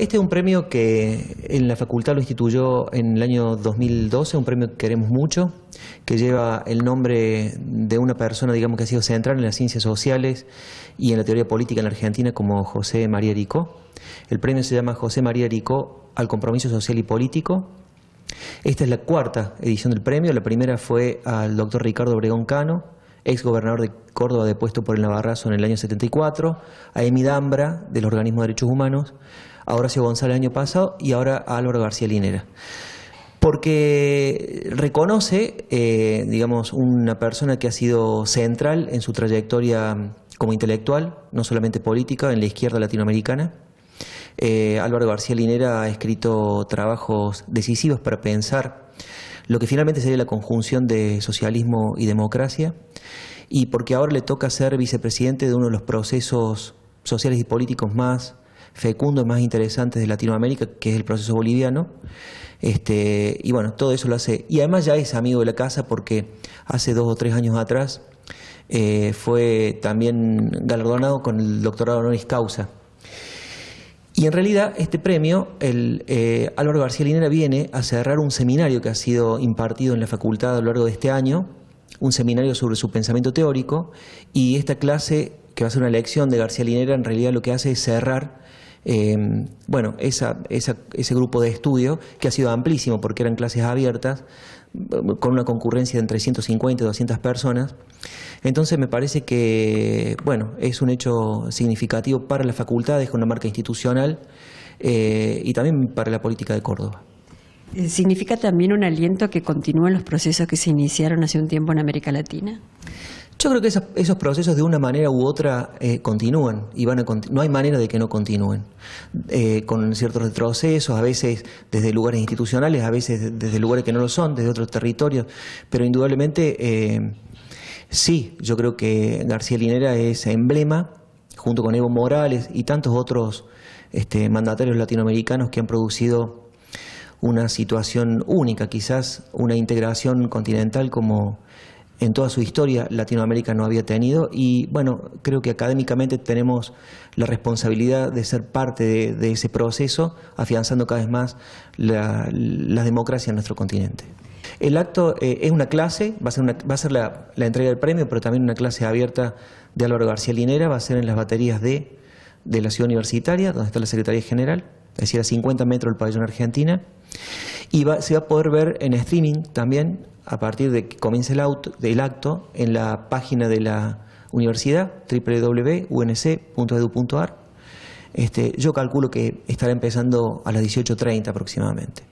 Este es un premio que en la facultad lo instituyó en el año 2012, un premio que queremos mucho, que lleva el nombre de una persona, digamos, que ha sido central en las ciencias sociales y en la teoría política en la Argentina, como José María Ricó. El premio se llama José María Ricó al compromiso social y político. Esta es la cuarta edición del premio, la primera fue al doctor Ricardo Obregón Cano, ex gobernador de Córdoba depuesto por el Navarrazo en el año 74, a Emi Dambra del Organismo de Derechos Humanos, a Horacio González el año pasado y ahora a Álvaro García Linera. Porque reconoce, eh, digamos, una persona que ha sido central en su trayectoria como intelectual, no solamente política, en la izquierda latinoamericana. Eh, Álvaro García Linera ha escrito trabajos decisivos para pensar lo que finalmente sería la conjunción de socialismo y democracia, y porque ahora le toca ser vicepresidente de uno de los procesos sociales y políticos más fecundos, más interesantes de Latinoamérica, que es el proceso boliviano. Este, y bueno, todo eso lo hace. Y además ya es amigo de la casa porque hace dos o tres años atrás eh, fue también galardonado con el doctorado honoris causa y en realidad este premio, el, eh, Álvaro García Linera viene a cerrar un seminario que ha sido impartido en la facultad a lo largo de este año, un seminario sobre su pensamiento teórico, y esta clase, que va a ser una lección de García Linera, en realidad lo que hace es cerrar eh, bueno, ese grupo de estudio, que ha sido amplísimo porque eran clases abiertas, con una concurrencia de entre 150 y 200 personas. Entonces me parece que, bueno, es un hecho significativo para las facultades, con una marca institucional eh, y también para la política de Córdoba. Eh, ¿Significa también un aliento que continúen los procesos que se iniciaron hace un tiempo en América Latina? Yo creo que esos, procesos de una manera u otra eh, continúan y van a no hay manera de que no continúen. Eh, con ciertos retrocesos, a veces desde lugares institucionales, a veces desde lugares que no lo son, desde otros territorios, pero indudablemente eh, sí, yo creo que García Linera es emblema, junto con Evo Morales y tantos otros este, mandatarios latinoamericanos que han producido una situación única, quizás una integración continental como en toda su historia Latinoamérica no había tenido y bueno, creo que académicamente tenemos la responsabilidad de ser parte de, ese proceso, afianzando cada vez más la, democracia en nuestro continente. El acto eh, es una clase, va a ser, la, entrega del premio, pero también una clase abierta de Álvaro García Linera, va a ser en las baterías de la ciudad universitaria, donde está la Secretaría General es decir, a 50 metros del pabellón Argentina. Y se va a poder ver en streaming también, a partir de que comience el, el acto, en la página de la universidad, www.unc.edu.ar. Este, yo calculo que estará empezando a las 18.30 aproximadamente.